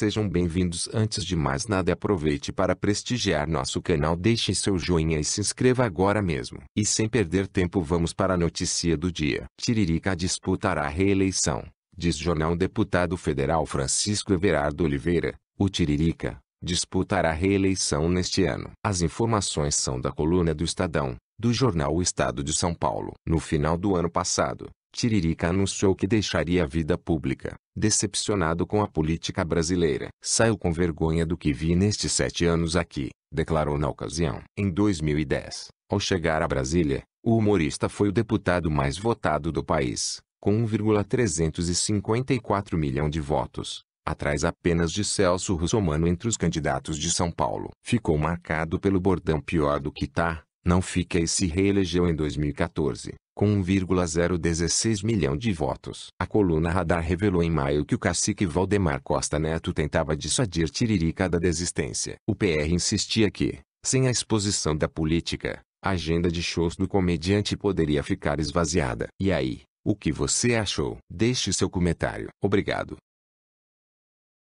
Sejam bem-vindos. Antes de mais nada, aproveite para prestigiar nosso canal. Deixe seu joinha e se inscreva agora mesmo. E sem perder tempo, vamos para a notícia do dia. Tiririca disputará a reeleição, diz jornal deputado federal Francisco Everardo Oliveira. O Tiririca disputará a reeleição neste ano. As informações são da coluna do Estadão, do jornal O Estado de São Paulo. No final do ano passado, Tiririca anunciou que deixaria a vida pública, decepcionado com a política brasileira. Saiu com vergonha do que vi nestes sete anos aqui, declarou na ocasião. Em 2010, ao chegar a Brasília, o humorista foi o deputado mais votado do país, com 1,354 milhão de votos, atrás apenas de Celso Russomano entre os candidatos de São Paulo. Ficou marcado pelo bordão pior do que tá, não fica e se reelegeu em 2014 com 1,016 milhão de votos. A coluna Radar revelou em maio que o cacique Valdemar Costa Neto tentava dissuadir Tiririca da desistência. O PR insistia que, sem a exposição da política, a agenda de shows do comediante poderia ficar esvaziada. E aí, o que você achou? Deixe seu comentário. Obrigado.